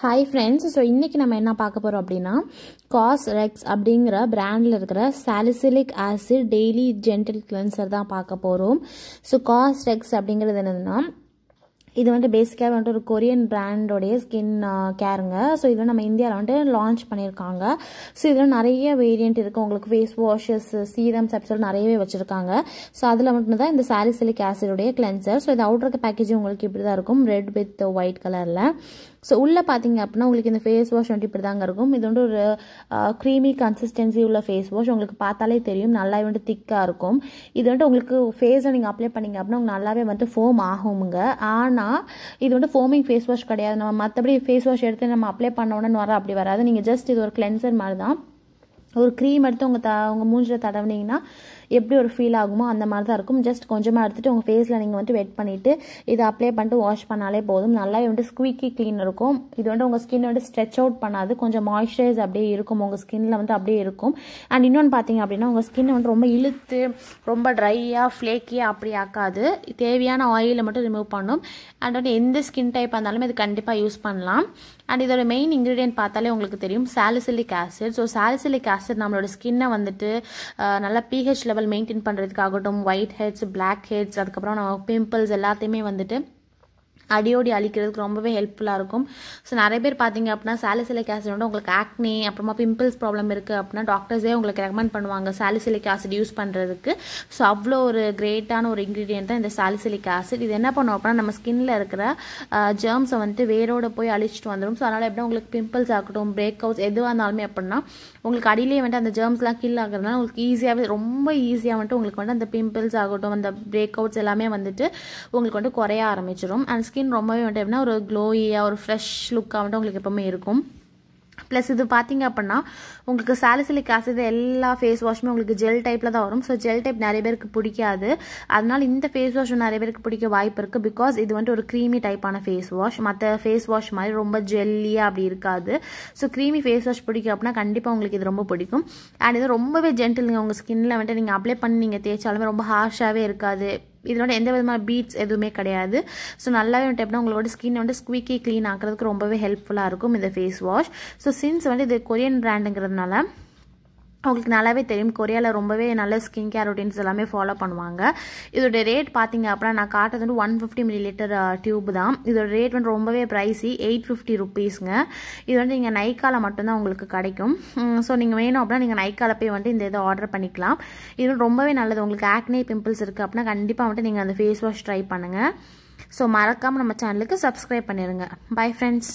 hi friends so இன்றைக்கி நம்ம என்ன பார்க்க போகிறோம் அப்படின்னா காஸ் ரெக்ஸ் அப்படிங்கிற பிராண்டில் இருக்கிற salicylic acid daily gentle cleanser தான் பார்க்க போகிறோம் ஸோ காஸ் ரெக்ஸ் அப்படிங்கிறது என்னதுன்னா இது வந்துட்டு பேசிக்காக வந்துட்டு ஒரு கொரியன் பிராண்டோடைய ஸ்கின் கேருங்க ஸோ இதில் நம்ம இந்தியாவில் வந்துட்டு லான்ச் பண்ணியிருக்காங்க ஸோ இதில் நிறைய வேரியண்ட் இருக்குது உங்களுக்கு ஃபேஸ் வாஷஸ் சீரம்ஸ் அப்படி நிறையவே வச்சுருக்காங்க ஸோ அதில் மட்டும் தான் இந்த சாலிசிலிக் ஆசிடுடைய கிளென்சர் ஸோ இது அவுட்ருக்க பேக்கேஜ் உங்களுக்கு இப்படி தான் இருக்கும் ரெட் வித் ஒயிட் கலரில் ஸோ உள்ளே பார்த்தீங்க அப்படின்னா உங்களுக்கு இந்த ஃபேஸ் வாஷ் வந்துட்டு இப்படி தாங்க இருக்கும் இது வந்து ஒரு க்ரீமி கன்சிஸ்டன்சி உள்ள ஃபேஸ் வாஷ் உங்களுக்கு பார்த்தாலே தெரியும் நல்லா வந்துட்டு திக்காக இருக்கும் இது வந்துட்டு உங்களுக்கு ஃபேஸை நீங்கள் அப்ளை பண்ணிங்க அப்படின்னா உங்களுக்கு நல்லாவே வந்துட்டு ஃபோம் ஆகும்ங்க ஆனால் இது வந்து ஃபோமிங் ஃபேஸ் வாஷ் கிடையாது நம்ம மற்றபடி ஃபேஸ் வாஷ் எடுத்து நம்ம அப்ளை உடனே வர அப்படி வராது நீங்கள் ஜஸ்ட் இது ஒரு கிளென்சர் மாதிரி தான் ஒரு க்ரீம் எடுத்து உங்கள் த உங்கள் மூஞ்சில் தடவுனீங்கன்னா எப்படி ஒரு ஃபீல் ஆகுமோ அந்த மாதிரி தான் இருக்கும் ஜஸ்ட் கொஞ்சமாக எடுத்துகிட்டு உங்கள் ஃபேஸில் நீங்கள் வந்துட்டு வெட் பண்ணிவிட்டு இதை அப்ளை பண்ணிட்டு வாஷ் பண்ணாலே போதும் நல்லா வந்துட்டு ஸ்குவிக்கி க்ளீன் இருக்கும் இது வந்துட்டு உங்கள் ஸ்கின் வந்துட்டு ஸ்ட்ரெச் அவுட் பண்ணாது கொஞ்சம் மாய்ஸ்சரைஸ் அப்படியே இருக்கும் உங்கள் ஸ்கின்னில் வந்து அப்படியே இருக்கும் அண்ட் இன்னொன்று பார்த்தீங்க அப்படின்னா உங்கள் ஸ்கின் வந்து ரொம்ப இழுத்து ரொம்ப ட்ரையாக ஃப்ளேக்கியாக அப்படி ஆக்காது தேவையான ஆயிலை மட்டும் ரிமூவ் பண்ணும் அண்ட் வந்து எந்த ஸ்கின் டைப் இருந்தாலும் இது கண்டிப்பாக யூஸ் பண்ணலாம் அண்ட் இதோட மெயின் இன்க்ரீடியன்ட் பார்த்தாலே உங்களுக்கு தெரியும் salicylic acid so salicylic acid acid நம்மளோட ஸ்கின்னை வந்துட்டு நல்லா பிஹெச் லெவல் மெயின்டைன் பண்ணுறதுக்காகட்டும் ஒயிட் ஹெட்ஸ் பிளாக் ஹெட்ஸ் அதுக்கப்புறம் நம்ம பிம்பிள்ஸ் எல்லாத்தையுமே வந்துட்டு அடியோடி அழிக்கிறதுக்கு ரொம்பவே ஹெல்ப்ஃபுல்லாக இருக்கும் ஸோ நிறைய பேர் பார்த்தீங்க அப்படின்னா சாலிசிலிக் ஆசிட் வந்து உங்களுக்கு ஆக்னி அப்புறமா பிம்பிள்ஸ் ப்ராப்ளம் இருக்குது அப்படின்னா டாக்டர்ஸே உங்களுக்கு ரெக்கமெண்ட் பண்ணுவாங்க சாலிசிலிக் ஆசிட் யூஸ் பண்ணுறதுக்கு ஸோ அவ்வளோ ஒரு கிரேட்டான ஒரு இன்க்ரீடியன்ட் தான் இந்த சாலிசிலிக் ஆசிட் இது என்ன பண்ணுவோம் அப்படின்னா நம்ம ஸ்கின்ல இருக்கிற ஜேர்ம்ஸை வந்துட்டு வேரோட போய் அழிச்சிட்டு வந்துடும் ஸோ அதனால் எப்படின்னா உங்களுக்கு பிம்பிள்ஸ் ஆகட்டும் பிரேக் அவுட்ஸ் எதுவாக இருந்தாலுமே அப்படின்னா உங்களுக்கு அடியிலேயே வந்துட்டு அந்த ஜேர்ம்ஸ்லாம் கில் ஆகிறதுனால உங்களுக்கு ஈஸியாகவே ரொம்ப ஈஸியாக வந்துட்டு உங்களுக்கு வந்துட்டு அந்த பிம்பிள்ஸ் ஆகட்டும் அந்த பிரேக் அவுட்ஸ் எல்லாமே வந்துட்டு உங்களுக்கு வந்துட்டு குறைய ஆரம்பிச்சிடும் அண்ட் ஸ்கின் ரொம்பவே வந்துட்டு எப்படின்னா ஒரு க்ளோயாக ஒரு ஃப்ரெஷ் லுக்காக வந்துட்டு உங்களுக்கு எப்போவுமே இருக்கும் ப்ளஸ் இது பார்த்தீங்க அப்படின்னா உங்களுக்கு சாலிசிலிக் ஆசிட் எல்லா ஃபேஸ் வாஷுமே உங்களுக்கு ஜெல் டைப்பில் தான் வரும் ஸோ ஜெல் டைப் நிறைய பேருக்கு பிடிக்காது அதனால் இந்த ஃபேஸ் வாஷ் நிறைய பேருக்கு பிடிக்க வாய்ப்பு இருக்குது பிகாஸ் இது வந்துட்டு ஒரு க்ரீமி டைப்பான ஃபேஸ் வாஷ் மற்ற ஃபேஸ் வாஷ் மாதிரி ரொம்ப ஜெல்லியாக அப்படி இருக்காது ஸோ க்ரீமி ஃபேஸ் வாஷ் பிடிக்கும் அப்படின்னா கண்டிப்பாக உங்களுக்கு இது ரொம்ப பிடிக்கும் அண்ட் இது ரொம்பவே ஜென்டில் உங்கள் ஸ்கின்னில் வந்துட்டு நீங்கள் அப்ளை பண்ணி நீங்கள் தேய்ச்சாலுமே ரொம்ப ஹார்ஷாகவே இருக்காது இதனோட எந்த விதமான பீட்ஸ் எதுவுமே கிடையாது ஸோ நல்லாவே வந்துட்டு எப்படின்னா உங்களோட ஸ்கின் வந்து ஸ்குவிக்கி க்ளீன் ஆக்கிறதுக்கு ரொம்பவே ஹெல்ப்ஃபுல்லாக இருக்கும் இந்த ஃபேஸ் வாஷ் ஸோ சின்ஸ் வந்து இது கொரியன் பிராண்டுங்கிறதுனால அவங்களுக்கு நல்லாவே தெரியும் கொரியாவில் ரொம்பவே நல்ல ஸ்கின் கேர் ரொட்டீன்ஸ் எல்லாமே ஃபாலோ பண்ணுவாங்க இதோட ரேட் பார்த்தீங்க அப்படின்னா நான் காட்டுறது வந்து one fifty millilitre tube தான் இதோட ரேட் வந்து ரொம்பவே ப்ரைஸி எயிட் ஃபிஃப்டி ருபீஸுங்க இது வந்து நீங்கள் நைக்காவில் மட்டும்தான் உங்களுக்கு கிடைக்கும் ஸோ நீங்கள் வேணும் அப்படின்னா நீங்கள் நைக்காவில் போய் வந்துட்டு இந்த இதை ஆர்டர் பண்ணிக்கலாம் இது ரொம்பவே நல்லது உங்களுக்கு ஆக்னே பிம்பிள்ஸ் இருக்குது அப்படின்னா கண்டிப்பாக வந்துட்டு நீங்கள் அந்த ஃபேஸ் வாஷ் ட்ரை பண்ணுங்கள் ஸோ மறக்காமல் நம்ம சேனலுக்கு சப்ஸ்கிரைப் பண்ணிடுங்க பை ஃப்ரெண்ட்ஸ்